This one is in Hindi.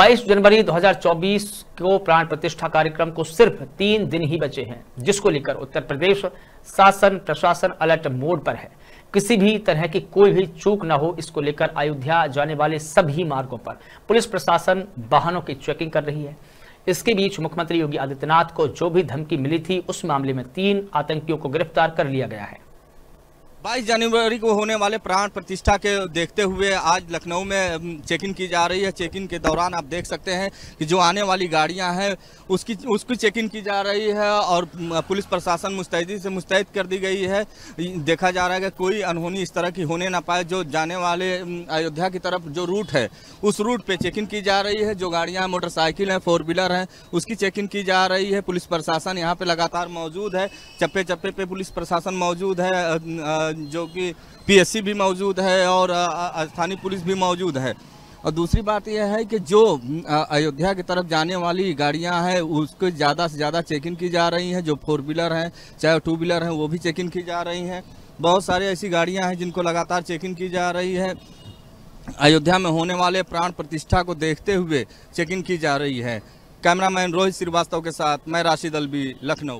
22 जनवरी 2024 को प्राण प्रतिष्ठा कार्यक्रम को सिर्फ तीन दिन ही बचे हैं जिसको लेकर उत्तर प्रदेश शासन प्रशासन अलर्ट मोड पर है किसी भी तरह की कोई भी चूक ना हो इसको लेकर अयोध्या जाने वाले सभी मार्गों पर पुलिस प्रशासन वाहनों की चेकिंग कर रही है इसके बीच मुख्यमंत्री योगी आदित्यनाथ को जो भी धमकी मिली थी उस मामले में तीन आतंकियों को गिरफ्तार कर लिया गया है 22 जनवरी को होने वाले प्राण प्रतिष्ठा के देखते हुए आज लखनऊ में चेक इन की जा रही है चेक इन के दौरान आप देख सकते हैं कि जो आने वाली गाड़ियां हैं उसकी उसकी चेक इन की जा रही है और पुलिस प्रशासन मुस्तैदी से मुस्तैद कर दी गई है देखा जा रहा है कि कोई अनहोनी इस तरह की होने ना पाए जो जाने वाले अयोध्या की तरफ जो रूट है उस रूट पर चेक इन की जा रही है जो गाड़ियाँ मोटरसाइकिल हैं फोर व्हीलर हैं उसकी चेक इन की जा रही है पुलिस प्रशासन यहाँ पर लगातार मौजूद है चप्पे चप्पे पर पुलिस प्रशासन मौजूद है जो कि पीएससी भी मौजूद है और स्थानीय पुलिस भी मौजूद है और दूसरी बात यह है कि जो अयोध्या की तरफ जाने वाली गाड़ियां हैं उसको ज़्यादा से ज़्यादा चेकिंग की जा रही हैं जो फोर व्हीलर हैं चाहे टू व्हीलर हैं वो भी चेकिंग की जा रही हैं बहुत सारी ऐसी गाड़ियां हैं जिनको लगातार चेकिंग की जा रही है अयोध्या में होने वाले प्राण प्रतिष्ठा को देखते हुए चेकिंग की जा रही है कैमरामैन रोहित श्रीवास्तव के साथ मैं राशिद अलवी लखनऊ